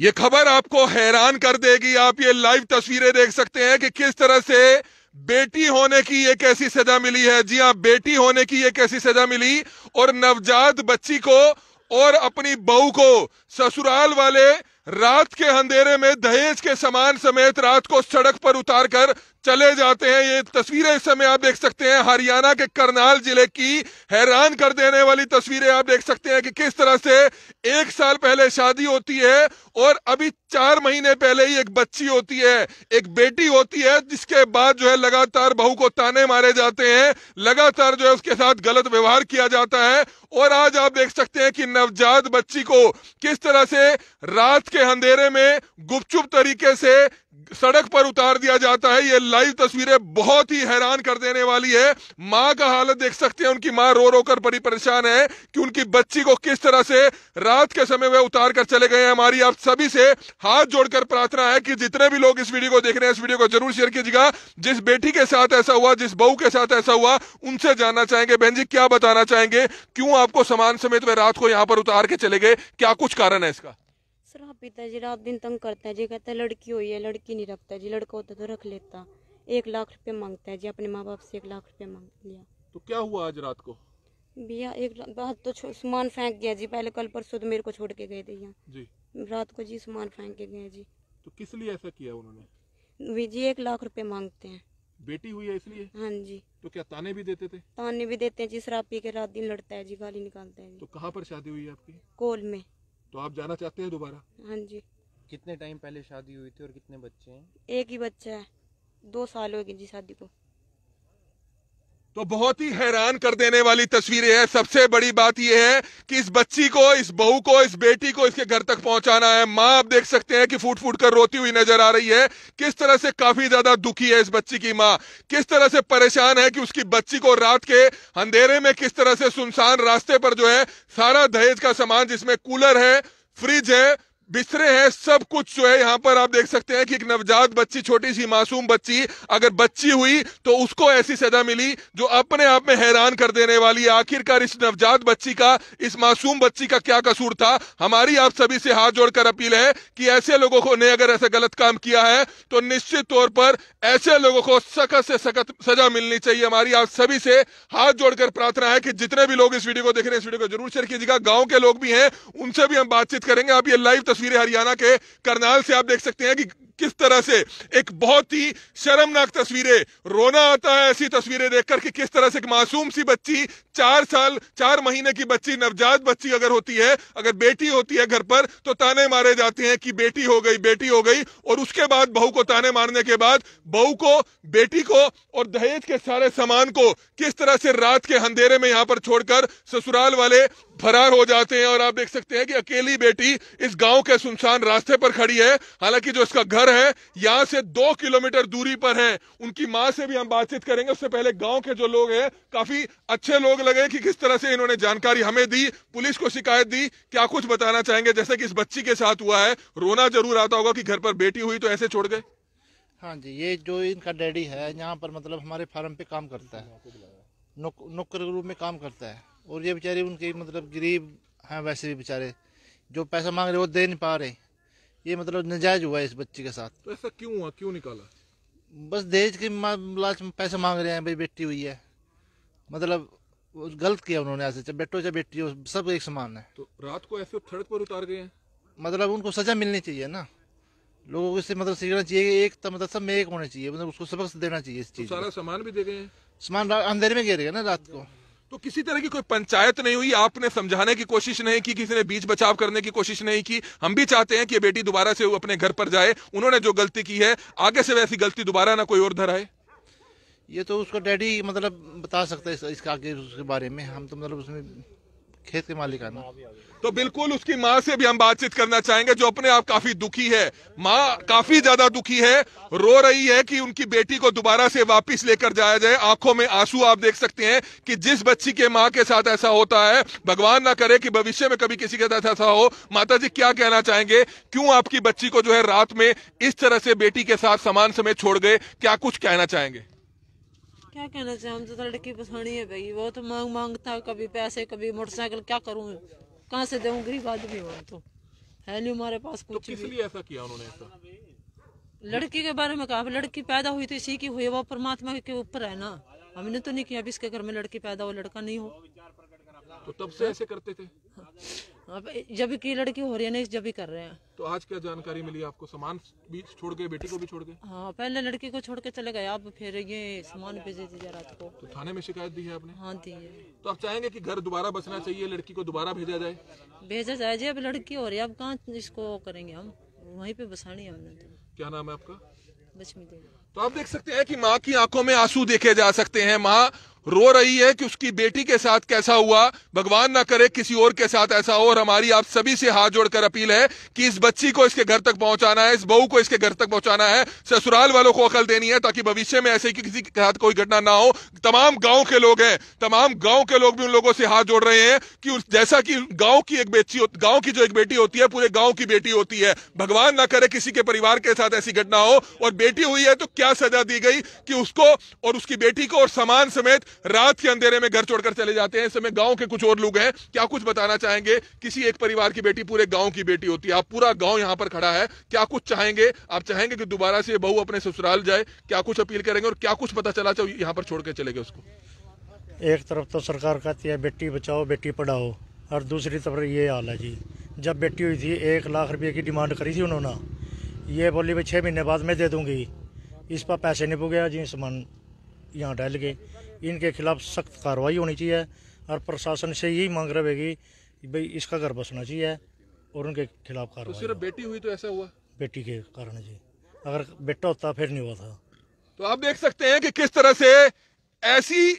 ये खबर आपको हैरान कर देगी आप ये लाइव तस्वीरें देख सकते हैं कि किस तरह से बेटी होने की एक ऐसी सजा मिली है जी हाँ बेटी होने की एक ऐसी सजा मिली और नवजात बच्ची को और अपनी बहू को ससुराल वाले रात के अंधेरे में दहेज के सामान समेत रात को सड़क पर उतार कर चले जाते हैं ये तस्वीरें इस समय आप देख सकते हैं हरियाणा के करनाल जिले की हैरान कर देने वाली तस्वीरें आप देख सकते हैं कि किस तरह से एक साल पहले शादी होती है और अभी चार महीने पहले ही एक बच्ची होती है एक बेटी होती है जिसके बाद जो है लगातार बहू को ताने मारे जाते हैं लगातार जो है उसके साथ गलत व्यवहार किया जाता है और आज आप देख सकते हैं कि नवजात बच्ची को किस तरह से रात के अंधेरे में गुपचुप तरीके से सड़क पर उतार दिया जाता है ये लाइव तस्वीरें बहुत ही हैरान कर देने वाली है माँ का हालत देख सकते हैं उनकी माँ रो रो कर बड़ी परेशान है कि उनकी बच्ची को किस तरह से रात के समय वे उतार कर चले गए हमारी आप सभी से हाथ जोड़कर प्रार्थना है कि जितने भी लोग इस वीडियो को देख रहे हैं इस वीडियो को जरूर शेयर कीजिएगा जिस बेटी के साथ ऐसा हुआ जिस बहू के साथ ऐसा हुआ उनसे जानना चाहेंगे बहन जी क्या बताना चाहेंगे क्यों आपको समान समेत वे रात को यहां पर उतार के चले गए क्या कुछ कारण है इसका शराब पीता जी रात दिन तंग करता है जी कहता है लड़की हुई है लड़की नहीं रखता जी लड़का होता तो रख लेता एक लाख रुपए मांगता है जी अपने माँ बाप से एक लाख रुपए मांग लिया तो क्या हुआ आज रात को भैया एक बात तो सामान फेंक गया जी पहले कल परसों तो मेरे को छोड़ के गए थे यहाँ रात को जी सामान फेंक के गए जी तो किस लिए ऐसा किया उन्होंने जी एक लाख रुपए मांगते हैं बेटी हुई है इसलिए हाँ जी तो क्या ताने भी देते थे ताने भी देते हैं जी शराब पी के रात दिन लड़ता है जी गाली निकालता है जी तो कहाँ पर शादी हुई है आपकी कोल में तो आप जाना चाहते हैं दोबारा हाँ जी कितने टाइम पहले शादी हुई थी और कितने बच्चे हैं एक ही बच्चा है दो साल हो गए जी शादी को तो बहुत ही हैरान कर देने वाली तस्वीरें हैं सबसे बड़ी बात यह है कि इस बच्ची को इस बहू को इस बेटी को इसके घर तक पहुंचाना है माँ आप देख सकते हैं कि फूट फूट कर रोती हुई नजर आ रही है किस तरह से काफी ज्यादा दुखी है इस बच्ची की माँ किस तरह से परेशान है कि उसकी बच्ची को रात के अंधेरे में किस तरह से सुनसान रास्ते पर जो है सारा दहेज का सामान जिसमें कूलर है Fridge eh? बिस्तरे हैं सब कुछ जो है यहाँ पर आप देख सकते हैं कि एक नवजात बच्ची छोटी सी मासूम बच्ची अगर बच्ची हुई तो उसको ऐसी सजा मिली जो अपने आप में हैरान कर देने वाली आखिरकार इस नवजात बच्ची का इस मासूम बच्ची का क्या कसूर था हमारी आप सभी से हाथ जोड़कर अपील है कि ऐसे लोगों को ने अगर ऐसा गलत काम किया है तो निश्चित तौर पर ऐसे लोगों को सख्त से सख्त सजा मिलनी चाहिए हमारी आप सभी से हाथ जोड़कर प्रार्थना है कि जितने भी लोग इस वीडियो को देख रहे हैं इस वीडियो को जरूर शेयर कीजिएगा गाँव के लोग भी हैं उनसे भी हम बातचीत करेंगे आप ये लाइव तस्वीरें हरियाणा के करनाल से आप देख सकते हैं कि किस तरह से एक बहुत ही शर्मनाक तस्वीरें रोना आता है ऐसी तस्वीरें देखकर कि किस तरह से एक मासूम सी बच्ची चार साल चार महीने की बच्ची नवजात बच्ची अगर होती है अगर बेटी होती है घर पर तो ताने मारे जाते हैं कि बेटी हो गई बेटी हो गई और उसके बाद बहू को ताने मारने के बाद बहू को बेटी को और दहेज के सारे सामान को किस तरह से रात के अंधेरे में यहाँ पर छोड़कर ससुराल वाले फरार हो जाते हैं और आप देख सकते हैं कि अकेली बेटी इस गांव के सुनसान रास्ते पर खड़ी है हालांकि जो इसका घर है यहाँ से दो किलोमीटर दूरी पर है उनकी माँ से भी हम बातचीत करेंगे उससे पहले गांव के जो लोग हैं काफी अच्छे लोग लगे कि किस तरह से इन्होंने जानकारी हमें दी पुलिस को शिकायत दी क्या कुछ बताना चाहेंगे जैसे कि इस बच्ची के साथ हुआ है रोना जरूर आता होगा कि घर पर बेटी हुई तो ऐसे छोड़ गए हाँ जी ये जो इनका डैडी है यहाँ पर मतलब हमारे फार्म पे काम करता है नौकर नुक, ग्रुप में काम करता है और ये बेचारे उनके मतलब गरीब हैं वैसे भी बेचारे जो पैसा मांग रहे वो दे नहीं पा रहे ये मतलब नजायज हुआ है इस बच्ची के साथ तो ऐसा क्यों हुआ क्यों निकाला बस दहेज के लालच में मांग रहे हैं भाई बेटी हुई है मतलब गलत किया उन्होंने ऐसे चाहे बेटो चाहे बेटी हो सब एक समान है तो रात को एफ सड़क पर उतार गए मतलब उनको सजा मिलनी चाहिए ना लोगों को इससे मतलब सीखना चाहिए एक मतलब सब में एक होना चाहिए मतलब उसको सबक देना चाहिए इस चीज तो सारा सामान भी दे गए हैं सामान अंधेरे में गिर गया ना रात को तो किसी तरह की कोई पंचायत नहीं हुई आपने समझाने की कोशिश नहीं की किसी ने बीच बचाव करने की कोशिश नहीं की हम भी चाहते हैं कि बेटी दोबारा से अपने घर पर जाए उन्होंने जो गलती की है आगे से वैसी गलती दोबारा ना कोई और धराए ये तो उसको डैडी मतलब बता सकता है इस, आगे उसके बारे में हम तो मतलब उसमें खेत के मालिक आना तो बिल्कुल उसकी माँ से भी हम बातचीत करना चाहेंगे जो अपने आप काफी दुखी है माँ काफी ज्यादा दुखी है रो रही है कि उनकी बेटी को दोबारा से वापस लेकर जाया जाए आंखों में आंसू आप देख सकते हैं कि जिस बच्ची के माँ के साथ ऐसा होता है भगवान ना करे कि भविष्य में कभी किसी के साथ ऐसा हो माता जी क्या कहना चाहेंगे क्यों आपकी बच्ची को जो है रात में इस तरह से बेटी के साथ समान समेत छोड़ गए क्या कुछ कहना चाहेंगे क्या कहना चाहे हम तो, तो लड़की पसानी है भाई वो तो मांग मांगता है कभी पैसे कभी मोटरसाइकिल क्या करूँ कहाँ से दूँ गरीब आदमी हो तो है नहीं हमारे पास तो कुछ तो भी ऐसा किया उन्होंने ऐसा लड़की के बारे में कहा लड़की पैदा हुई तो इसी की हुई वो परमात्मा के ऊपर है ना हमने तो नहीं किया अभी इसके घर में लड़की पैदा हो लड़का नहीं हो तो तब से ऐसे करते थे हाँ, जब की लड़की हो रही है नहीं जब भी कर रहे हैं तो आज क्या जानकारी मिली आपको सामान भी छोड़ के बेटी को भी छोड़ के हाँ पहले लड़की को छोड़ के चले गए आप फिर ये सामान भेजे दीजिए रात को तो थाने में शिकायत दी है आपने हाँ दी है तो आप चाहेंगे कि घर दोबारा बचना चाहिए लड़की को दोबारा भेजा जाए भेजा जाए जी अब लड़की हो रही है अब कहाँ इसको करेंगे हम वहीं पे बसानी है हमने तो क्या नाम है आपका लक्ष्मी देवी तो आप देख सकते हैं कि माँ की आंखों में आंसू देखे जा सकते हैं माँ रो रही है कि उसकी बेटी के साथ कैसा हुआ भगवान ना करे किसी और के साथ ऐसा हो और हमारी आप सभी से हाथ जोड़कर अपील है कि इस बच्ची को इसके घर तक पहुंचाना है इस बहू को इसके घर तक पहुंचाना है ससुराल वालों को अकल देनी है ताकि भविष्य में ऐसे कि किसी के साथ कोई घटना ना हो तमाम गांव के लोग हैं तमाम गांव के लोग भी उन लोगों से हाथ जोड़ रहे हैं कि जैसा कि गांव की एक बेटी गांव की जो एक बेटी होती है पूरे गांव की बेटी होती है भगवान ना करे किसी के परिवार के साथ ऐसी घटना हो और बेटी हुई है तो क्या सजा दी गई कि उसको और उसकी बेटी को और समान समेत रात के अंधेरे में घर छोड़कर चले जाते हैं समय गांव के कुछ और लोग हैं क्या कुछ बताना चाहेंगे किसी एक परिवार की बेटी पूरे गांव की बेटी होती है आप पूरा गांव यहां पर खड़ा है क्या कुछ चाहेंगे आप चाहेंगे कि दोबारा से बहू अपने ससुराल जाए क्या कुछ अपील करेंगे और क्या कुछ पता चला चाहे यहाँ पर छोड़ चले गए उसको एक तरफ तो सरकार कहती है बेटी बचाओ बेटी पढ़ाओ और दूसरी तरफ ये हाल है जी जब बेटी हुई थी एक लाख रुपये की डिमांड करी थी उन्होंने ये बोली भाई छः महीने बाद मैं दे दूंगी इस पर पैसे नहीं पुगे जी सामान यहाँ डल गए इनके खिलाफ सख्त कार्रवाई होनी चाहिए और प्रशासन से यही मांग रहेगी कि भाई इसका घर बसना चाहिए और उनके खिलाफ तो कार्रवाई तो सिर्फ बेटी हुई तो ऐसा हुआ बेटी के कारण जी अगर बेटा होता फिर नहीं हुआ था तो आप देख सकते हैं कि किस तरह से ऐसी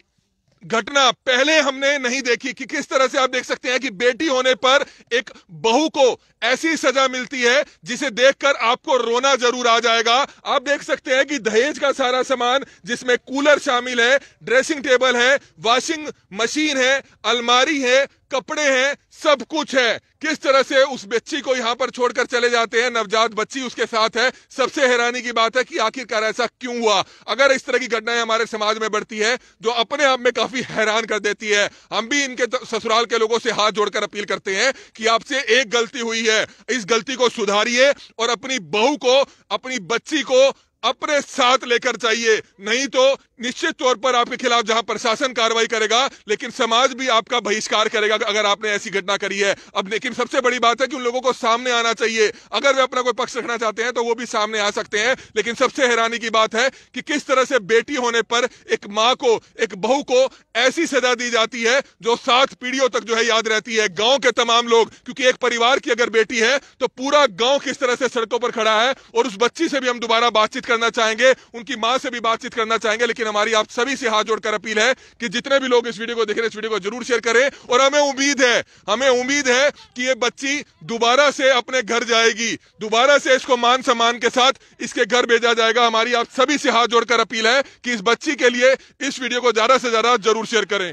घटना पहले हमने नहीं देखी कि किस तरह से आप देख सकते हैं कि बेटी होने पर एक बहू को ऐसी सजा मिलती है जिसे देखकर आपको रोना जरूर आ जाएगा आप देख सकते हैं कि दहेज का सारा सामान जिसमें कूलर शामिल है ड्रेसिंग टेबल है वॉशिंग मशीन है अलमारी है कपड़े हैं सब कुछ है किस तरह से उस बच्ची को यहाँ पर छोड़कर चले जाते हैं नवजात बच्ची उसके साथ है सबसे हैरानी की बात है कि आखिरकार ऐसा क्यों हुआ अगर इस तरह की घटनाएं हमारे समाज में बढ़ती है जो अपने आप में काफी हैरान कर देती है हम भी इनके ससुराल के लोगों से हाथ जोड़कर अपील करते हैं कि आपसे एक गलती हुई है इस गलती को सुधारिए और अपनी बहू को अपनी बच्ची को अपने साथ लेकर चाहिए नहीं तो निश्चित तौर पर आपके खिलाफ जहां प्रशासन कार्रवाई करेगा लेकिन समाज भी आपका बहिष्कार करेगा अगर आपने ऐसी घटना करी है अब लेकिन सबसे बड़ी बात है कि उन लोगों को सामने आना चाहिए अगर वे अपना कोई पक्ष रखना चाहते हैं तो वो भी सामने आ सकते हैं लेकिन सबसे हैरानी की बात है कि किस तरह से बेटी होने पर एक माँ को एक बहू को ऐसी सजा दी जाती है जो सात पीढ़ियों तक जो है याद रहती है गांव के तमाम लोग क्योंकि एक परिवार की अगर बेटी है तो पूरा गांव किस तरह से सड़कों पर खड़ा है और उस बच्ची से भी हम दोबारा बातचीत करना चाहेंगे उनकी मां से भी बातचीत करना चाहेंगे लेकिन हमारी आप सभी से हाथ जोड़कर अपील है कि जितने भी लोग इस वीडियो को देख रहे हैं इस वीडियो को जरूर शेयर करें और हमें उम्मीद है हमें उम्मीद है कि ये बच्ची दोबारा से अपने घर जाएगी दोबारा से इसको मान सम्मान के साथ इसके घर भेजा जाएगा हमारी आप सभी से हाथ जोड़कर अपील है कि इस बच्ची के लिए इस वीडियो को ज्यादा से ज्यादा जरूर शेयर करें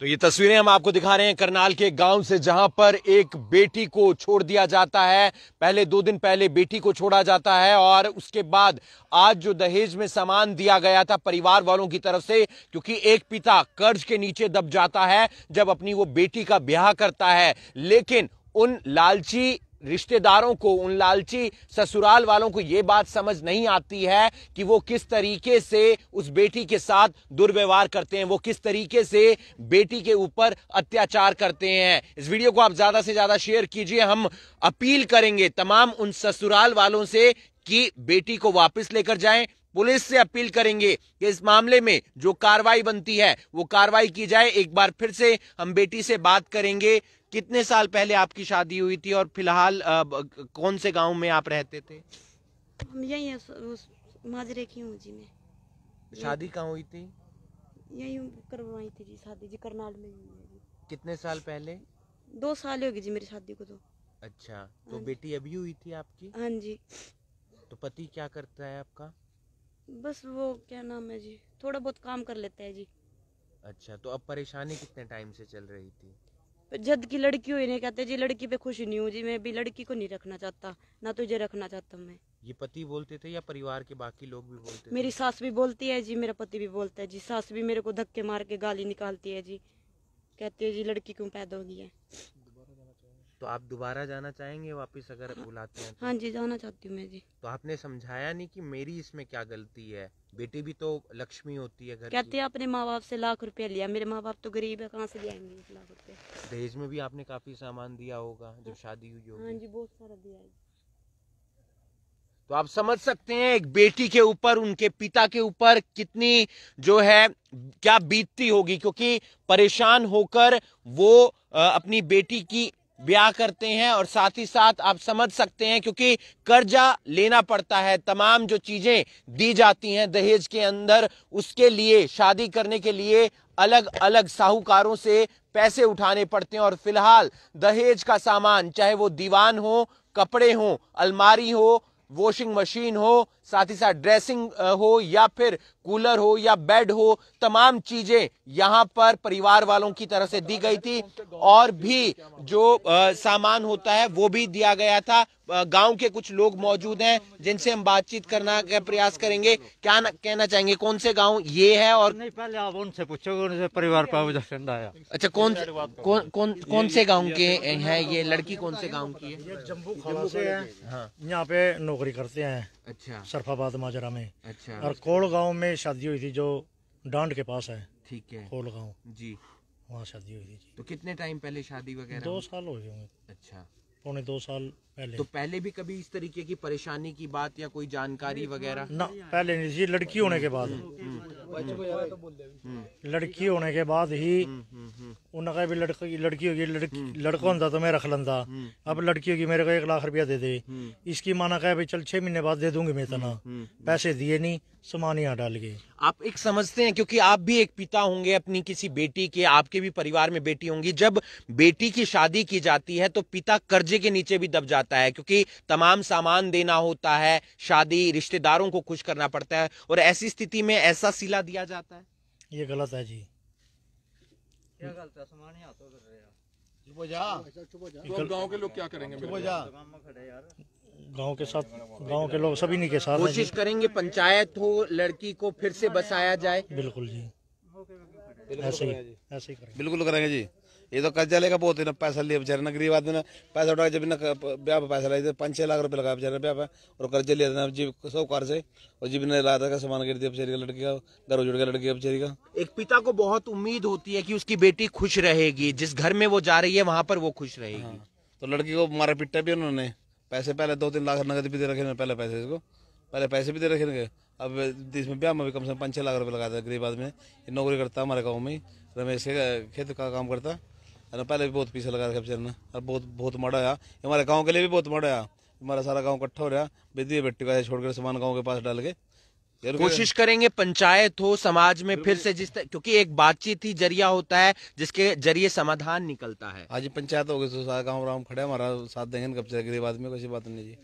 तो ये तस्वीरें हम आपको दिखा रहे हैं करनाल के गांव से जहां पर एक बेटी को छोड़ दिया जाता है पहले दो दिन पहले बेटी को छोड़ा जाता है और उसके बाद आज जो दहेज में सामान दिया गया था परिवार वालों की तरफ से क्योंकि एक पिता कर्ज के नीचे दब जाता है जब अपनी वो बेटी का ब्याह करता है लेकिन उन लालची रिश्तेदारों को उन लालची ससुराल वालों को यह बात समझ नहीं आती है कि वो किस तरीके से उस बेटी के साथ दुर्व्यवहार करते हैं वो किस तरीके से बेटी के ऊपर अत्याचार करते हैं इस वीडियो को आप ज्यादा से ज्यादा शेयर कीजिए हम अपील करेंगे तमाम उन ससुराल वालों से कि बेटी को वापस लेकर जाएं पुलिस से अपील करेंगे कि इस मामले में जो कार्रवाई बनती है वो कार्रवाई की जाए एक बार फिर से हम बेटी से बात करेंगे कितने साल पहले आपकी शादी हुई थी और फिलहाल कौन से गांव में आप रहते थे हम यही माजरे की हूँ जी मैं शादी कहाँ हुई थी यही करवाई थी जी शादी जी करनाल में कितने साल पहले दो साल गए जी मेरी शादी को तो अच्छा तो हाँ बेटी अभी हुई थी आपकी हाँ जी तो पति क्या करता है आपका बस वो क्या नाम है जी थोड़ा बहुत काम कर लेते हैं जी अच्छा तो अब परेशानी कितने टाइम से चल रही थी जद की लड़की हुई नहीं कहते जी लड़की पे खुश नहीं हूँ जी मैं भी लड़की को नहीं रखना चाहता ना तुझे रखना चाहता मैं ये पति बोलते थे या परिवार के बाकी लोग भी बोलते मेरी सास भी बोलती है जी मेरा पति भी बोलता है जी सास भी मेरे को धक्के मार के गाली निकालती है जी कहती है जी लड़की क्यों पैदा होगी है तो आप दोबारा जाना चाहेंगे वापस अगर बुलाते हैं तो? हाँ जी जाना चाहती हूँ मैं जी तो आपने समझाया नहीं कि मेरी इसमें क्या गलती है बेटी भी तो लक्ष्मी होती है घर कहते हैं अपने माँ बाप से लाख रुपया लिया मेरे माँ बाप तो गरीब है कहाँ से ले लाख रुपया दहेज में भी आपने काफी सामान दिया होगा जब हाँ। शादी हुई होगी हाँ जी बहुत सारा दिया है तो आप समझ सकते हैं एक बेटी के ऊपर उनके पिता के ऊपर कितनी जो है क्या बीतती होगी क्योंकि परेशान होकर वो अपनी बेटी की ब्याह करते हैं और साथ ही साथ आप समझ सकते हैं क्योंकि कर्जा लेना पड़ता है तमाम जो चीज़ें दी जाती हैं दहेज के अंदर उसके लिए शादी करने के लिए अलग अलग साहूकारों से पैसे उठाने पड़ते हैं और फिलहाल दहेज का सामान चाहे वो दीवान हो कपड़े हो अलमारी हो वॉशिंग मशीन हो साथ ही साथ ड्रेसिंग हो या फिर कूलर हो या बेड हो तमाम चीजें यहाँ पर परिवार वालों की तरफ से दी गई थी और भी जो सामान होता है वो भी दिया गया था गांव के कुछ लोग मौजूद हैं जिनसे हम बातचीत करना का प्रयास करेंगे क्या कहना चाहेंगे कौन से गांव ये है और नहीं पहले आप उनसे पूछो उनसे परिवार आया अच्छा कौन कौन कौन कौन से गांव के हैं ये लड़की कौन से गांव की है जम्बू से है हाँ। यहाँ पे नौकरी करते हैं अच्छा सरफाबाद माजरा में अच्छा और कोल गाँव में शादी हुई थी जो डांड के पास है ठीक है कोल गाँव जी वहाँ शादी हुई थी तो कितने टाइम पहले शादी वगैरह दो साल हो गए अच्छा पौने दो साल पहले तो पहले भी कभी इस तरीके की परेशानी की बात या कोई जानकारी वगैरह ना पहले नहीं ये लड़की होने के बाद हम्म, हम्म, हम्म, तो लड़की होने के बाद ही उन्होंने भी लड़की लड़की होगी लड़की लड़का होता तो मैं रख लेंदा अब लड़की होगी मेरे को एक लाख रुपया दे दे इसकी माना कहा चल छह महीने बाद दे दूंगी मैं तना पैसे दिए नहीं सामान यहाँ डाल के आप एक समझते हैं क्योंकि आप भी एक पिता होंगे अपनी किसी बेटी के आपके भी परिवार में बेटी होंगी जब बेटी की शादी की जाती है तो पिता कर्जे के नीचे भी दब जाते जाता है क्योंकि तमाम सामान देना होता है शादी रिश्तेदारों को खुश करना पड़ता है और ऐसी स्थिति में ऐसा सिला दिया जाता है ये गलत है जी क्या गलत है सामान कर तो रहे अच्छा, तो गांव के लोग क्या करेंगे गांव के साथ गांव के लोग सभी नहीं के साथ कोशिश करेंगे पंचायत हो लड़की को फिर से बसाया जाए बिल्कुल जी ऐसे ही ऐसे ही बिल्कुल करेंगे जी ये तो कर्जा लेकर बहुत दिन पैसा लिए बेचारे ना गरीब आदमी ने पैसा उठा जब ना ब्याह पे पैसा लगाए पाँच छः लाख रुपये लगाया बेचारे ब्याह पे और कर्जे ले जी सौ कार से और जी ने लाता का सामान गिर दिया बेचारी का लड़की का घर उजड़ गया लड़की बेचारी का एक पिता को बहुत उम्मीद होती है कि उसकी बेटी खुश रहेगी जिस घर में वो जा रही है वहाँ पर वो खुश रहेगी हाँ, तो लड़की को मारे पिटा भी उन्होंने पैसे पहले दो तीन लाख नगद भी दे रखे पहले पैसे इसको पहले पैसे भी दे रखे अब इसमें ब्याह में भी कम से कम पाँच छः लाख रुपये लगाता है गरीब आदमी नौकरी करता हमारे गाँव में रमेश खेत का काम करता है है ना पहले भी बहुत पीछे लगा रखा ने और बहुत बहुत माड़ा आया हमारे गाँव के लिए भी बहुत माड़ा आया हमारा सारा गाँव इकट्ठा हो रहा बिजली बेटी का छोड़कर सामान गाँव के पास डाल के कोशिश करेंगे पंचायत हो समाज में फिर से जिस तरह क्योंकि एक बातचीत ही जरिया होता है जिसके जरिए समाधान निकलता है आज पंचायत हो गई तो सारा गाँव राम खड़े हमारा साथ देंगे गरीब आदमी कैसी बात नहीं जी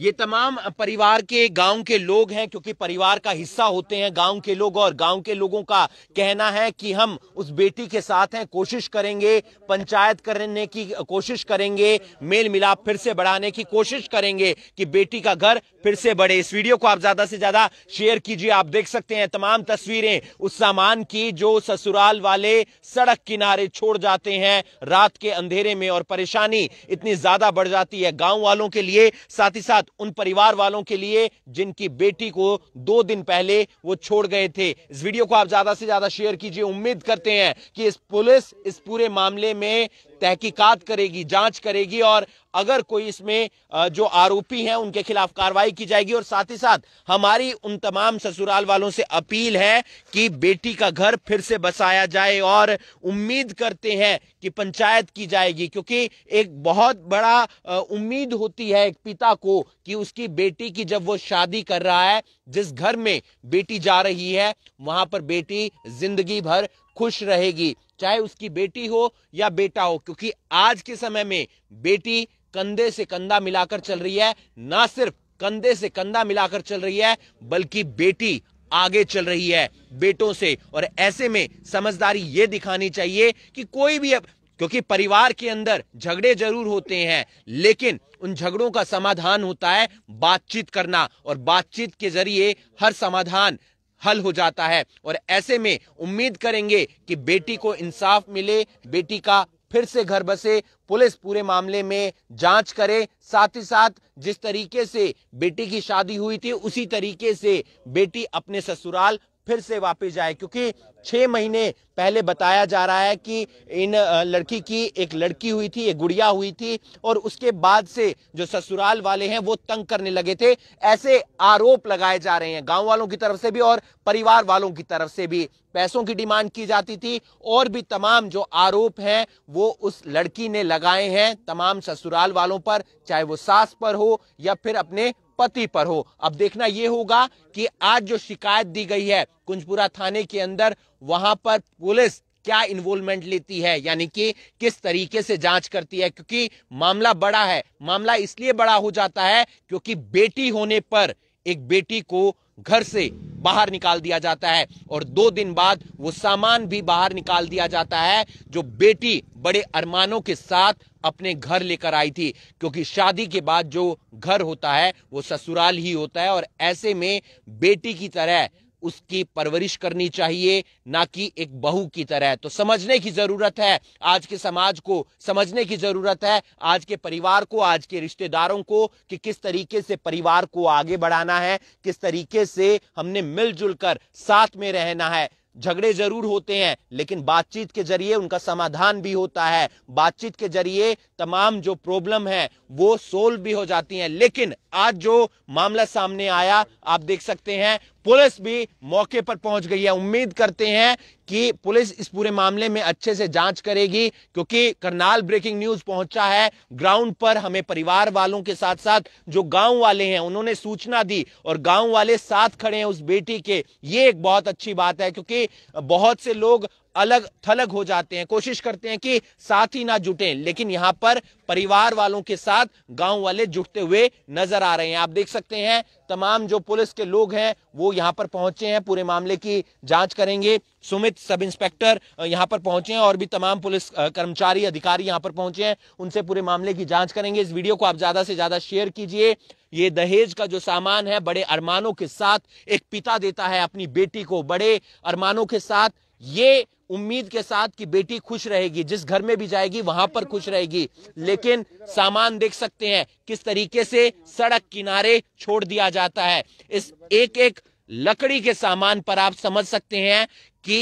ये तमाम परिवार के गांव के लोग हैं क्योंकि परिवार का हिस्सा होते हैं गांव के लोग और गांव के लोगों का कहना है कि हम उस बेटी के साथ हैं कोशिश करेंगे पंचायत करने की कोशिश करेंगे मेल मिलाप फिर से बढ़ाने की कोशिश करेंगे कि बेटी का घर फिर से बढ़े इस वीडियो को आप ज्यादा से ज्यादा शेयर कीजिए आप देख सकते हैं तमाम तस्वीरें उस सामान की जो ससुराल वाले सड़क किनारे छोड़ जाते हैं रात के अंधेरे में और परेशानी इतनी ज्यादा बढ़ जाती है गांव वालों के लिए साथ ही साथ साथ उन परिवार वालों के लिए जिनकी बेटी को दो दिन पहले वो छोड़ गए थे इस वीडियो को आप ज्यादा से ज्यादा शेयर कीजिए उम्मीद करते हैं कि इस पुलिस इस पूरे मामले में तहकीकात करेगी जांच करेगी और अगर कोई इसमें जो आरोपी हैं उनके खिलाफ कार्रवाई की जाएगी और साथ ही साथ हमारी उन तमाम ससुराल वालों से अपील है कि बेटी का घर फिर से बसाया जाए और उम्मीद करते हैं कि पंचायत की जाएगी क्योंकि एक बहुत बड़ा उम्मीद होती है एक पिता को कि उसकी बेटी की जब वो शादी कर रहा है जिस घर में बेटी जा रही है वहां पर बेटी जिंदगी भर खुश रहेगी चाहे उसकी बेटी हो या बेटा हो क्योंकि आज के समय में बेटी कंधे से कंधा मिलाकर चल रही है ना सिर्फ कंधे से कंधा मिलाकर चल रही है बल्कि बेटी आगे चल रही है बेटों से और ऐसे में समझदारी ये दिखानी चाहिए कि कोई भी अब क्योंकि परिवार के अंदर झगड़े जरूर होते हैं लेकिन उन झगड़ों का समाधान होता है बातचीत करना और बातचीत के जरिए हर समाधान हल हो जाता है और ऐसे में उम्मीद करेंगे कि बेटी को इंसाफ मिले बेटी का फिर से घर बसे पुलिस पूरे मामले में जांच करे साथ ही साथ जिस तरीके से बेटी की शादी हुई थी उसी तरीके से बेटी अपने ससुराल फिर से वापिस जाए क्योंकि छह महीने पहले बताया जा रहा है कि इन लड़की की एक लड़की हुई थी एक गुड़िया हुई थी और उसके बाद से जो ससुराल वाले हैं वो तंग करने लगे थे ऐसे आरोप लगाए जा रहे हैं गांव वालों की तरफ से भी और परिवार वालों की तरफ से भी पैसों की डिमांड की जाती थी और भी तमाम जो आरोप हैं वो उस लड़की ने लगाए हैं तमाम ससुराल वालों पर चाहे वो सास पर हो या फिर अपने पति पर हो अब देखना यह होगा कि आज जो शिकायत दी गई है कुंजपुरा थाने के अंदर वहां पर पुलिस क्या इन्वॉल्वमेंट लेती है यानी कि किस तरीके से जांच करती है क्योंकि मामला बड़ा है मामला इसलिए बड़ा हो जाता है क्योंकि बेटी होने पर एक बेटी को घर से बाहर निकाल दिया जाता है और दो दिन बाद वो सामान भी बाहर निकाल दिया जाता है जो बेटी बड़े अरमानों के साथ अपने घर लेकर आई थी क्योंकि शादी के बाद जो घर होता है वो ससुराल ही होता है और ऐसे में बेटी की तरह उसकी परवरिश करनी चाहिए ना कि एक बहू की तरह तो समझने की जरूरत है आज के समाज को समझने की जरूरत है आज के परिवार को आज के रिश्तेदारों को कि किस तरीके से परिवार को आगे बढ़ाना है किस तरीके से हमने मिलजुल कर साथ में रहना है झगड़े जरूर होते हैं लेकिन बातचीत के जरिए उनका समाधान भी होता है बातचीत के जरिए तमाम जो प्रॉब्लम है वो सोल्व भी हो जाती हैं लेकिन आज जो मामला सामने आया आप देख सकते हैं पुलिस भी मौके पर पहुंच गई है उम्मीद करते हैं कि पुलिस इस पूरे मामले में अच्छे से जांच करेगी क्योंकि करनाल ब्रेकिंग न्यूज पहुंचा है ग्राउंड पर हमें परिवार वालों के साथ साथ जो गांव वाले हैं उन्होंने सूचना दी और गांव वाले साथ खड़े हैं उस बेटी के ये एक बहुत अच्छी बात है क्योंकि बहुत से लोग अलग थलग हो जाते हैं कोशिश करते हैं कि साथ ही ना जुटें लेकिन यहां पर परिवार वालों के साथ गांव वाले जुटते हुए नजर आ रहे हैं आप देख सकते हैं तमाम जो पुलिस के लोग हैं वो यहां पर पहुंचे हैं पूरे मामले की जांच करेंगे सुमित सब इंस्पेक्टर यहां पर पहुंचे हैं और भी तमाम पुलिस कर्मचारी अधिकारी यहां पर पहुंचे हैं उनसे पूरे मामले की जांच करेंगे इस वीडियो को आप ज्यादा से ज्यादा शेयर कीजिए ये दहेज का जो सामान है बड़े अरमानों के साथ एक पिता देता है अपनी बेटी को बड़े अरमानों के साथ ये उम्मीद के साथ कि बेटी खुश रहेगी जिस घर में भी जाएगी वहां पर खुश रहेगी लेकिन सामान देख सकते हैं किस तरीके से सड़क किनारे छोड़ दिया जाता है इस एक एक लकड़ी के सामान पर आप समझ सकते हैं कि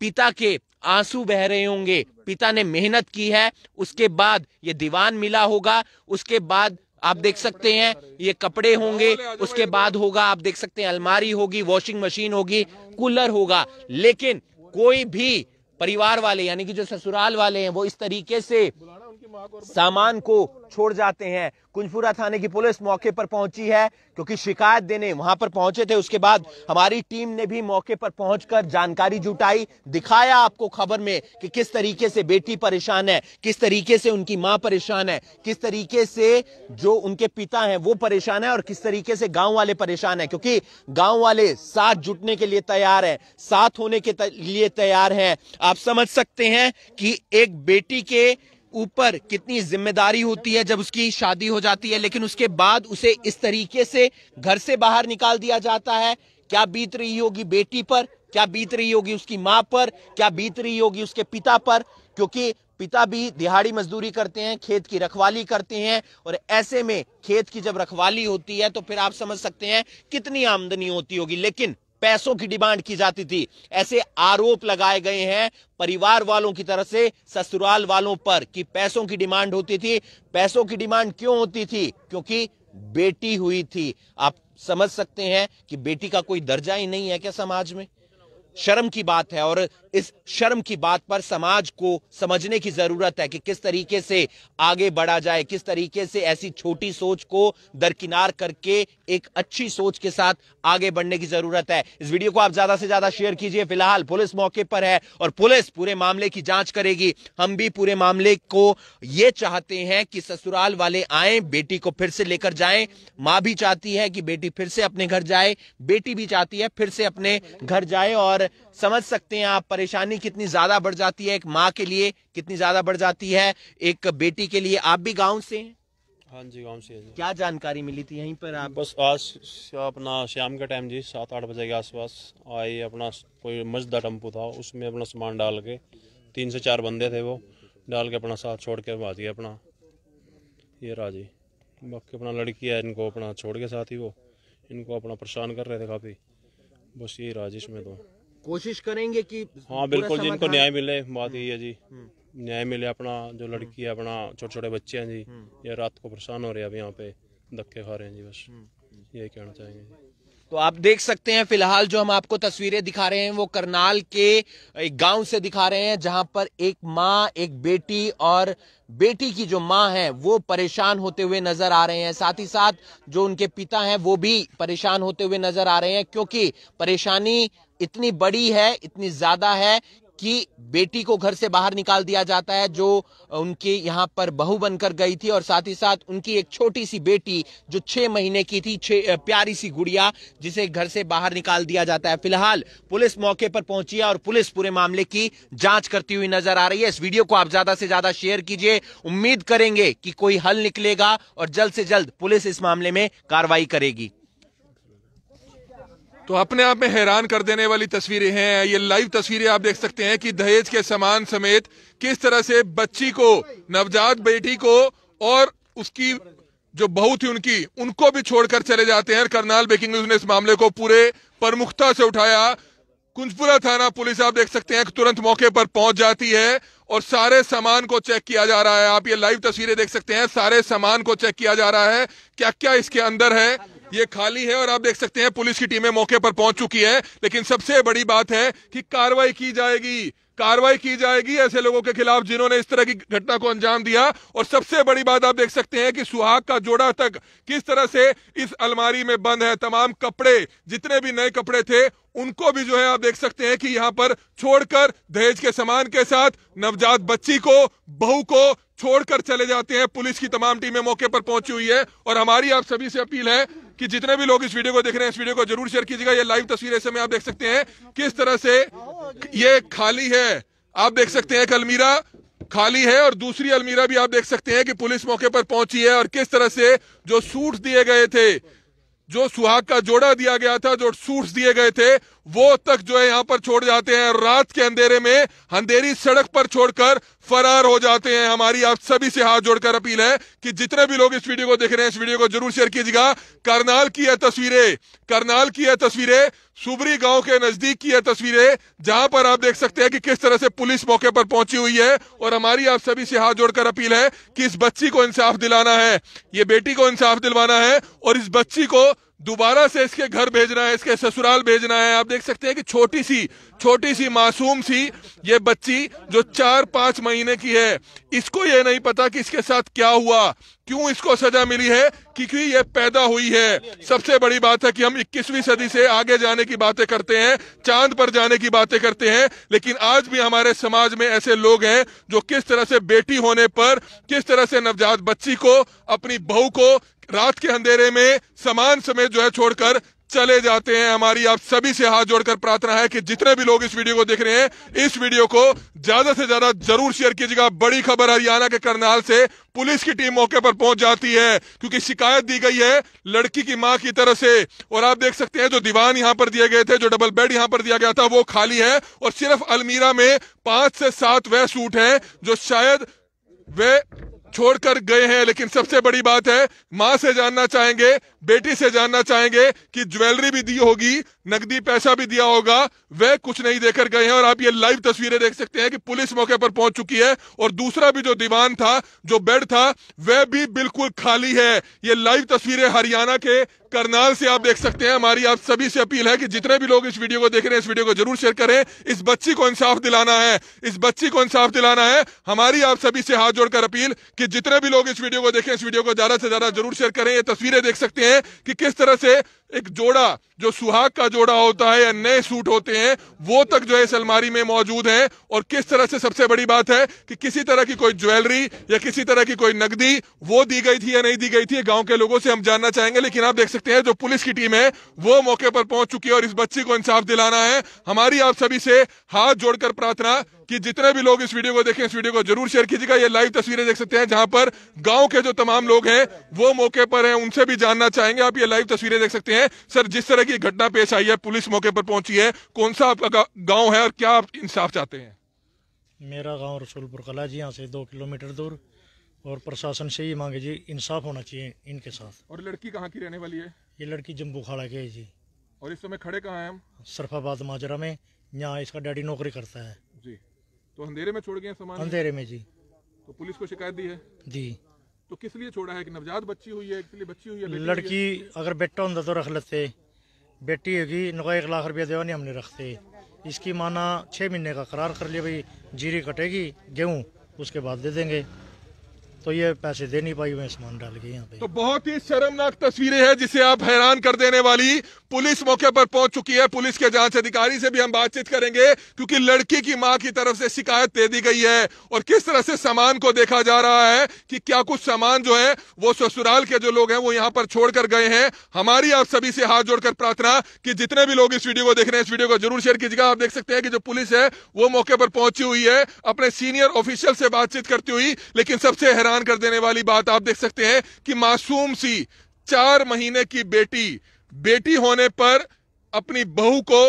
पिता के आंसू बह रहे होंगे पिता ने मेहनत की है उसके बाद ये दीवान मिला होगा उसके बाद आप देख सकते हैं ये कपड़े होंगे उसके बाद होगा आप देख सकते हैं अलमारी होगी वॉशिंग मशीन होगी कूलर होगा लेकिन कोई भी परिवार वाले यानी कि जो ससुराल वाले हैं वो इस तरीके से सामान को छोड़ जाते हैं कुंजपुरा थाने की पुलिस मौके पर पहुंची है क्योंकि शिकायत देने वहां पर पहुंचे थे उसके बाद हमारी टीम ने भी मौके पर पहुंचकर जानकारी जुटाई दिखाया आपको खबर में कि किस तरीके से बेटी परेशान है किस तरीके से उनकी मां परेशान है किस तरीके से जो उनके पिता हैं वो परेशान है और किस तरीके से गाँव वाले परेशान है क्योंकि गाँव वाले साथ जुटने के लिए तैयार है साथ होने के लिए तैयार है आप समझ सकते हैं कि एक बेटी के ऊपर कितनी जिम्मेदारी होती है जब उसकी शादी हो जाती है लेकिन उसके बाद उसे इस तरीके से घर से बाहर निकाल दिया जाता है क्या बीत रही होगी बेटी पर क्या बीत रही होगी उसकी माँ पर क्या बीत रही होगी उसके पिता पर क्योंकि पिता भी दिहाड़ी मजदूरी करते हैं खेत की रखवाली करते हैं और ऐसे में खेत की जब रखवाली होती है तो फिर आप समझ सकते हैं कितनी आमदनी होती होगी लेकिन पैसों की डिमांड की जाती थी ऐसे आरोप लगाए गए हैं परिवार वालों की तरफ से ससुराल वालों पर कि पैसों की डिमांड होती थी पैसों की डिमांड क्यों होती थी क्योंकि बेटी हुई थी आप समझ सकते हैं कि बेटी का कोई दर्जा ही नहीं है क्या समाज में शर्म की बात है और इस शर्म की बात पर समाज को समझने की जरूरत है कि किस तरीके से आगे बढ़ा जाए किस तरीके से ऐसी छोटी सोच को दरकिनार करके एक अच्छी सोच के साथ आगे बढ़ने की जरूरत है इस वीडियो को आप ज्यादा से ज्यादा शेयर कीजिए फिलहाल पुलिस मौके पर है और पुलिस पूरे मामले की जांच करेगी हम भी पूरे मामले को ये चाहते हैं कि ससुराल वाले आए बेटी को फिर से लेकर जाए मां भी चाहती है कि बेटी फिर से अपने घर जाए बेटी भी चाहती है फिर से अपने घर जाए और समझ सकते हैं आप परेशानी कितनी ज़्यादा बढ़ जाती है एक माँ के लिए कितनी ज़्यादा बढ़ जाती है एक बेटी के लिए आप भी गाँव से हैं हाँ जी गाँव से क्या जानकारी मिली थी यहीं पर आप बस आज अपना शाम का टाइम जी सात आठ बजे के आसपास आए अपना कोई मजदा टम्पू था उसमें अपना सामान डाल के तीन से चार बंदे थे वो डाल के अपना साथ छोड़ के भाजी अपना ये राजी बाकी अपना लड़की है इनको अपना छोड़ के साथ ही वो इनको अपना परेशान कर रहे थे काफ़ी बस यही राजिश में तो कोशिश करेंगे कि हाँ बिल्कुल जिनको न्याय मिले बात यही है जी हम्म। न्याय मिले अपना जो लड़की है अपना छोटे छोटे बच्चे हैं जी हम्म। ये रात को परेशान हो रहे हैं अब यहाँ पे धक्के खा रहे हैं जी बस हम्म। ये कहना चाहेंगे तो आप देख सकते हैं फिलहाल जो हम आपको तस्वीरें दिखा रहे हैं वो करनाल के एक गांव से दिखा रहे हैं जहां पर एक माँ एक बेटी और बेटी की जो माँ है वो परेशान होते हुए नजर आ रहे हैं साथ ही साथ जो उनके पिता हैं वो भी परेशान होते हुए नजर आ रहे हैं क्योंकि परेशानी इतनी बड़ी है इतनी ज्यादा है कि बेटी को घर से बाहर निकाल दिया जाता है जो उनके यहाँ पर बहू बनकर गई थी और साथ ही साथ उनकी एक छोटी सी बेटी जो छह महीने की थी प्यारी सी गुड़िया जिसे घर से बाहर निकाल दिया जाता है फिलहाल पुलिस मौके पर पहुंची है और पुलिस पूरे मामले की जांच करती हुई नजर आ रही है इस वीडियो को आप ज्यादा से ज्यादा शेयर कीजिए उम्मीद करेंगे कि कोई हल निकलेगा और जल्द से जल्द पुलिस इस मामले में कार्रवाई करेगी तो अपने आप में हैरान कर देने वाली तस्वीरें हैं ये लाइव तस्वीरें आप देख सकते हैं कि दहेज के सामान समेत किस तरह से बच्ची को नवजात बेटी को और उसकी जो बहू थी उनकी उनको भी छोड़कर चले जाते हैं करनाल ब्रेकिंग न्यूज ने इस मामले को पूरे प्रमुखता से उठाया कुंजपुरा थाना पुलिस आप देख सकते हैं कि तुरंत मौके पर पहुंच जाती है और सारे सामान को चेक किया जा रहा है आप ये लाइव तस्वीरें देख सकते हैं सारे सामान को चेक किया जा रहा है क्या क्या इसके अंदर है ये खाली है और आप देख सकते हैं पुलिस की टीमें मौके पर पहुंच चुकी है लेकिन सबसे बड़ी बात है कि कार्रवाई की जाएगी कार्रवाई की जाएगी ऐसे लोगों के खिलाफ जिन्होंने इस तरह की घटना को अंजाम दिया और सबसे बड़ी बात आप देख सकते हैं कि सुहाग का जोड़ा तक किस तरह से इस अलमारी में बंद है तमाम कपड़े जितने भी नए कपड़े थे उनको भी जो है आप देख सकते हैं कि यहाँ पर छोड़कर दहेज के सामान के साथ नवजात बच्ची को बहू को छोड़कर चले जाते हैं पुलिस की तमाम टीमें मौके पर पहुंची हुई है और हमारी आप सभी से अपील है कि जितने भी लोग इस वीडियो को देख रहे हैं इस वीडियो को जरूर शेयर कीजिएगा ये लाइव तस्वीर ऐसे में आप देख सकते हैं किस तरह से ये खाली है आप देख सकते हैं एक अलमीरा खाली है और दूसरी अलमीरा भी आप देख सकते हैं कि पुलिस मौके पर पहुंची है और किस तरह से जो सूट दिए गए थे जो सुहाग का जोड़ा दिया गया था जो सूट्स दिए गए थे वो तक जो है यहाँ पर छोड़ जाते हैं रात के अंधेरे में अंधेरी सड़क पर छोड़कर फरार हो जाते हैं हमारी आप सभी से हाथ जोड़कर अपील है कि जितने भी लोग इस वीडियो को देख रहे हैं इस वीडियो को जरूर शेयर कीजिएगा करनाल की है तस्वीरें करनाल की है तस्वीरें सुबरी गांव के नजदीक की यह तस्वीरें जहां पर आप देख सकते हैं कि किस तरह से पुलिस मौके पर पहुंची हुई है और हमारी आप सभी से हाथ जोड़कर अपील है कि इस बच्ची को इंसाफ दिलाना है ये बेटी को इंसाफ दिलवाना है और इस बच्ची को दोबारा से इसके घर भेजना है इसके ससुराल भेजना है आप देख सकते हैं कि छोटी सी छोटी सी मासूम सी ये बच्ची जो चार पांच महीने की है इसको ये नहीं पता कि इसके साथ क्या हुआ क्यों इसको सजा मिली है क्योंकि ये पैदा हुई है सबसे बड़ी बात है कि हम 21वीं सदी से आगे जाने की बातें करते हैं चांद पर जाने की बातें करते हैं लेकिन आज भी हमारे समाज में ऐसे लोग हैं जो किस तरह से बेटी होने पर किस तरह से नवजात बच्ची को अपनी बहू को रात के अंधेरे में समान समेत जो है छोड़कर चले जाते हैं हमारी आप सभी से हाथ जोड़कर प्रार्थना है कि जितने भी लोग इस वीडियो को देख रहे हैं इस वीडियो को ज्यादा से ज्यादा जरूर शेयर कीजिएगा बड़ी खबर हरियाणा के करनाल से पुलिस की टीम मौके पर पहुंच जाती है क्योंकि शिकायत दी गई है लड़की की मां की तरह से और आप देख सकते हैं जो दीवान यहां पर दिए गए थे जो डबल बेड यहां पर दिया गया था वो खाली है और सिर्फ अलमीरा में पांच से सात वह सूट है जो शायद वे छोड़कर गए हैं लेकिन सबसे बड़ी बात है माँ से जानना चाहेंगे बेटी से जानना चाहेंगे कि ज्वेलरी भी दी होगी नकदी पैसा भी दिया होगा वह कुछ नहीं देकर गए हैं और आप ये लाइव तस्वीरें देख सकते हैं कि पुलिस मौके पर पहुंच चुकी है और दूसरा भी जो दीवान था जो बेड था वह भी बिल्कुल खाली है ये लाइव तस्वीरें हरियाणा के करनाल से आप देख सकते हैं हमारी आप सभी से अपील है कि जितने भी लोग इस वीडियो को देख रहे हैं इस वीडियो को जरूर शेयर करें इस बच्ची को इंसाफ दिलाना है इस बच्ची को इंसाफ दिलाना है हमारी आप सभी से हाथ जोड़कर अपील कि जितने भी लोग इस वीडियो को देखें इस वीडियो को ज्यादा से ज्यादा जरूर शेयर करें ये तस्वीरें देख सकते हैं हैं कि किस तरह से एक जोड़ा जो सुहाग का जोड़ा होता है या नए सूट होते हैं वो तक जो है इस अलमारी में मौजूद है और किस तरह से सबसे बड़ी बात है कि किसी तरह की कोई ज्वेलरी या किसी तरह की कोई नकदी वो दी गई थी या नहीं दी गई थी गांव के लोगों से हम जानना चाहेंगे लेकिन आप देख सकते हैं जो पुलिस की टीम है वो मौके पर पहुंच चुकी है और इस बच्ची को इंसाफ दिलाना है हमारी आप सभी से हाथ जोड़कर प्रार्थना कि जितने भी लोग इस वीडियो को देखें इस वीडियो को जरूर शेयर कीजिएगा ये लाइव तस्वीरें देख सकते हैं जहां पर गांव के जो तमाम लोग हैं वो मौके पर हैं उनसे भी जानना चाहेंगे आप ये लाइव तस्वीरें देख सकते हैं सर जिस तरह की घटना पेश आई है पुलिस मौके पर पहुंची है कौन सा आपका गाँव है और क्या आप इंसाफ चाहते हैं मेरा गाँव रसूलपुर कला जी यहाँ से दो किलोमीटर दूर और प्रशासन से ही मांगे जी इंसाफ होना चाहिए इनके साथ और लड़की कहाँ की रहने वाली है ये लड़की जम्बू खाड़ा के जी और इस समय खड़े कहाँ हैं हम सरफाबाद माजरा में यहाँ इसका डैडी नौकरी करता है तो अंधेरे में छोड़ गए सामान अंधेरे में जी तो पुलिस को शिकायत दी है जी तो किस लिए छोड़ा है कि नवजात बच्ची हुई है इसलिए बच्ची हुई है लड़की अगर बेटा होता तो रख लेते बेटी होगी नुका एक लाख रुपया देवानी हमने रखते इसकी माना छः महीने का करार कर लिया भाई जीरी कटेगी गेहूँ उसके बाद दे देंगे तो ये पैसे दे नहीं पाई मैं सामान डाल के यहाँ पे तो बहुत ही शर्मनाक तस्वीरें हैं जिसे आप हैरान कर देने वाली पुलिस मौके पर पहुंच चुकी है पुलिस के जांच अधिकारी से भी हम बातचीत करेंगे क्योंकि लड़की की मां की तरफ से शिकायत दे दी गई है और किस तरह से सामान को देखा जा रहा है कि क्या कुछ सामान जो है वो ससुराल के जो लोग हैं वो यहाँ पर छोड़कर गए हैं हमारी आप सभी से हाथ जोड़कर प्रार्थना कि जितने भी लोग इस वीडियो को देख रहे हैं इस वीडियो को जरूर शेयर कीजिएगा आप देख सकते हैं कि जो पुलिस है वो मौके पर पहुंची हुई है अपने सीनियर ऑफिसियल से बातचीत करती हुई लेकिन सबसे हैरान हैरान कर देने वाली बात आप देख सकते हैं कि मासूम सी चार महीने की बेटी बेटी होने पर अपनी बहू को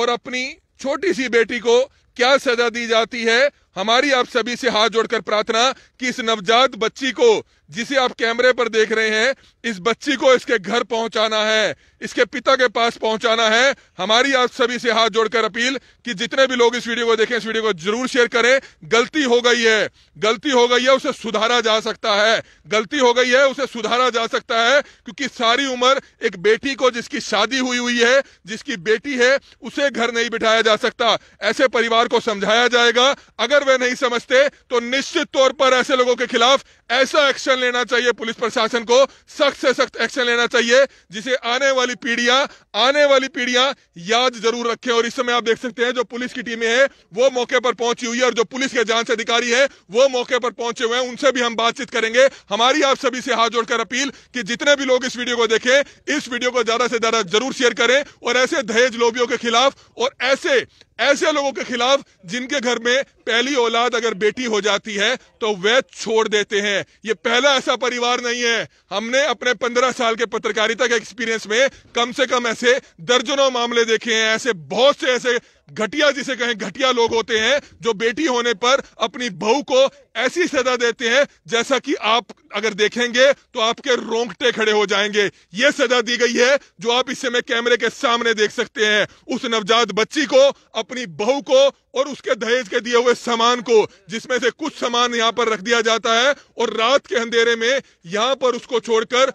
और अपनी छोटी सी बेटी को क्या सजा दी जाती है हमारी आप सभी से हाथ जोड़कर प्रार्थना कि इस नवजात बच्ची को जिसे आप कैमरे पर देख रहे हैं इस बच्ची को इसके घर पहुंचाना है इसके पिता के पास पहुंचाना है हमारी आप सभी से हाथ जोड़कर अपील कि जितने भी लोग इस वीडियो को देखें इस वीडियो को जरूर शेयर करें गलती हो गई है गलती हो गई है उसे सुधारा जा सकता है गलती हो गई है उसे सुधारा जा सकता है क्योंकि सारी उम्र एक बेटी को जिसकी शादी हुई हुई है जिसकी बेटी है उसे घर नहीं बिठाया जा सकता ऐसे परिवार को समझाया जाएगा अगर वह नहीं समझते तो निश्चित तौर पर ऐसे लोगों के खिलाफ ऐसा एक्शन लेना चाहिए पुलिस प्रशासन को सख्त से सख्त एक्शन लेना चाहिए जिसे आने वाली पीढ़ियां आने वाली पीढ़ियां याद जरूर रखें और इस समय आप देख सकते हैं जो पुलिस की टीमें हैं वो मौके पर पहुंची हुई है और जो पुलिस के जांच अधिकारी हैं वो मौके पर पहुंचे हुए हैं उनसे भी हम बातचीत करेंगे हमारी आप सभी से हाथ जोड़कर अपील की जितने भी लोग इस वीडियो को देखें इस वीडियो को ज्यादा से ज्यादा जरूर शेयर करें और ऐसे दहेज लोभियों के खिलाफ और ऐसे ऐसे लोगों के खिलाफ जिनके घर में पहली औलाद अगर बेटी हो जाती है तो वह छोड़ देते हैं ये पहला ऐसा परिवार नहीं है हमने अपने पंद्रह साल के पत्रकारिता के एक्सपीरियंस में कम से कम ऐसे दर्जनों मामले देखे हैं ऐसे बहुत से ऐसे घटिया जिसे कहें घटिया लोग होते हैं जो बेटी होने पर अपनी बहू को ऐसी सजा देते हैं जैसा कि आप अगर देखेंगे तो आपके रोंगटे खड़े हो जाएंगे ये सजा दी गई है जो आप इस समय कैमरे के सामने देख सकते हैं उस नवजात बच्ची को अपनी बहू को और उसके दहेज के दिए हुए सामान को जिसमें से कुछ सामान यहाँ पर रख दिया जाता है और रात के अंधेरे में यहाँ पर उसको छोड़कर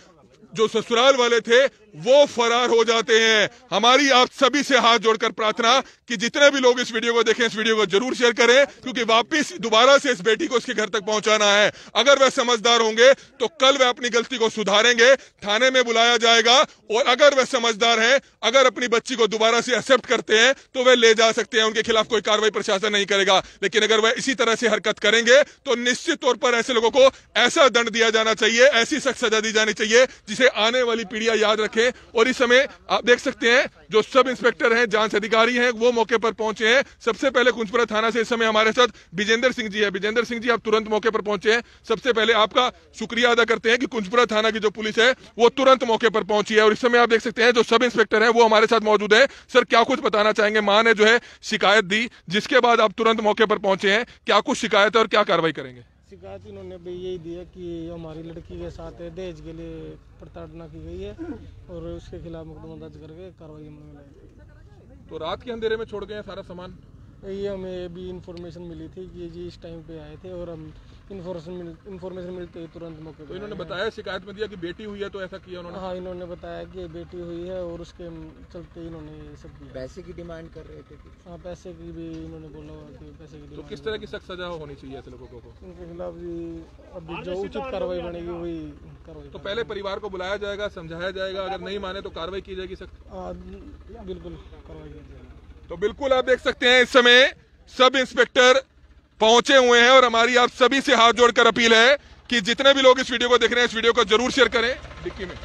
जो ससुराल वाले थे वो फरार हो जाते हैं हमारी आप सभी से हाथ जोड़कर प्रार्थना कि जितने भी लोग इस वीडियो को देखें इस वीडियो को जरूर शेयर करें क्योंकि वापस दोबारा से इस बेटी को उसके घर तक पहुंचाना है अगर वह समझदार होंगे तो कल वह अपनी गलती को सुधारेंगे थाने में बुलाया जाएगा और अगर वह समझदार है अगर अपनी बच्ची को दोबारा से एक्सेप्ट करते हैं तो वह ले जा सकते हैं उनके खिलाफ कोई कार्रवाई प्रशासन नहीं करेगा लेकिन अगर वह इसी तरह से हरकत करेंगे तो निश्चित तौर पर ऐसे लोगों को ऐसा दंड दिया जाना चाहिए ऐसी सख्त सजा दी जानी चाहिए जिसे आने वाली पीढ़ियां याद रखें हैं और इस समय आप देख सकते हैं जो सब इंस्पेक्टर हैं जांच अधिकारी हैं वो मौके पर पहुंचे हैं सबसे पहले कुंजपुरा थाना से इस समय हमारे साथ विजेंद्र सिंह जी है विजेंद्र सिंह जी आप तुरंत मौके पर पहुंचे हैं सबसे पहले आपका शुक्रिया अदा करते हैं कि कुंजपुरा थाना की जो पुलिस है वो तुरंत मौके पर पहुंची है और इस समय आप देख सकते हैं जो सब इंस्पेक्टर है वो हमारे साथ मौजूद है सर क्या कुछ बताना चाहेंगे मां ने जो है शिकायत दी जिसके बाद आप तुरंत मौके पर पहुंचे हैं क्या कुछ शिकायत है और क्या कार्रवाई करेंगे शिकायत इन्होंने भी यही दिया कि हमारी लड़की के साथ दहेज के लिए प्रताड़ना की गई है और उसके खिलाफ मुकदमा दर्ज करके कार्रवाई हमने लाई तो रात के अंधेरे में छोड़ गए सारा सामान ये हमें भी इंफॉर्मेशन मिली थी कि जी इस टाइम पे आए थे और हम इन्फॉर्मेशन मिलती है तुरंत मौके पर तो इन्होंने बताया शिकायत में दिया कि बेटी हुई है तो ऐसा किया उन्होंने हाँ इन्होंने बताया कि बेटी हुई है और उसके चलते इन्होंने ये सब किया पैसे की डिमांड कर रहे थे हाँ पैसे की भी इन्होंने बोला हुआ कि पैसे की तो किस तरह की सख्त सजा होनी चाहिए ऐसे लोगों को इनके खिलाफ भी अभी हाँ, जो उचित तो कार्रवाई बनेगी हाँ। वही कार्रवाई तो पहले परिवार को बुलाया जाएगा समझाया जाएगा अगर नहीं माने तो कार्रवाई की जाएगी सख्त हाँ बिल्कुल कार्रवाई की जाएगी तो बिल्कुल आप देख सकते हैं इस समय सब इंस्पेक्टर पहुंचे हुए हैं और हमारी आप सभी से हाथ जोड़कर अपील है कि जितने भी लोग इस वीडियो को देख रहे हैं इस वीडियो को जरूर शेयर करें डिक्की में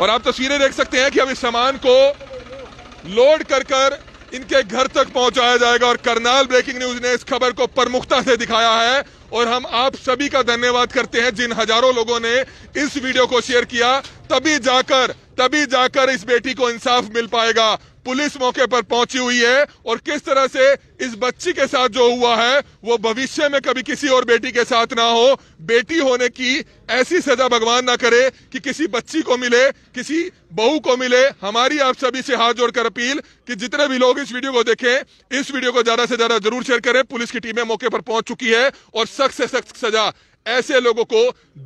और आप तस्वीरें देख सकते हैं कि अब इस सामान को लोड कर कर इनके घर तक पहुंचाया जाएगा और करनाल ब्रेकिंग न्यूज ने इस खबर को प्रमुखता से दिखाया है और हम आप सभी का धन्यवाद करते हैं जिन हजारों लोगों ने इस वीडियो को शेयर किया तभी जाकर तभी जाकर इस बेटी को इंसाफ मिल पाएगा पुलिस मौके पर पहुंची हुई है और किस तरह से इस बच्ची के साथ जो हुआ है वो भविष्य में कभी किसी और बेटी के साथ ना हो बेटी होने की ऐसी सजा भगवान ना करे कि किसी बच्ची को मिले किसी बहू को मिले हमारी आप सभी से हाथ जोड़कर अपील कि जितने भी लोग इस वीडियो को देखें इस वीडियो को ज्यादा से ज्यादा जरूर शेयर करें पुलिस की टीमें मौके पर पहुंच चुकी है और सख्त से सख्त सजा ऐसे लोगों को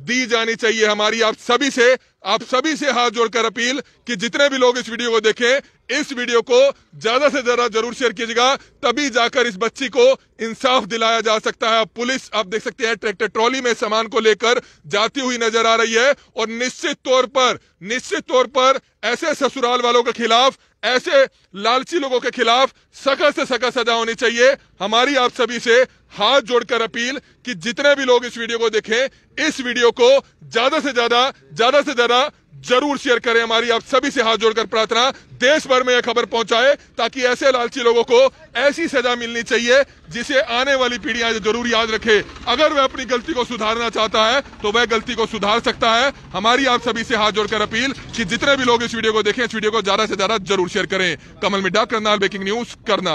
दी जानी चाहिए हमारी आप सभी से आप सभी से हाथ जोड़कर अपील कि जितने भी लोग इस वीडियो को देखें इस वीडियो को ज्यादा से ज्यादा जरूर शेयर कीजिएगा तभी जाकर इस बच्ची को इंसाफ दिलाया जा सकता है पुलिस आप देख सकते हैं ट्रैक्टर ट्रॉली में सामान को लेकर जाती हुई नजर आ रही है और निश्चित तौर पर निश्चित तौर पर ऐसे ससुराल वालों के खिलाफ ऐसे लालची लोगों के खिलाफ सख्त से सख्त सजा होनी चाहिए हमारी आप सभी से हाथ जोड़कर अपील कि जितने भी लोग इस वीडियो को देखें इस वीडियो को ज्यादा से ज्यादा ज्यादा से ज्यादा जरूर शेयर करें हमारी आप सभी से हाथ जोड़कर प्रार्थना देश भर में यह खबर पहुंचाए ताकि ऐसे लालची लोगों को ऐसी सजा मिलनी चाहिए जिसे आने वाली पीढ़ियां जरूर याद रखे अगर वह अपनी गलती को सुधारना चाहता है तो वह गलती को सुधार सकता है हमारी आप सभी से हाथ जोड़कर अपील कि जितने भी लोग इस वीडियो को देखें इस वीडियो को ज्यादा से ज्यादा जरूर शेयर करें कमल मिड्डा करनाल ब्रेकिंग न्यूज करना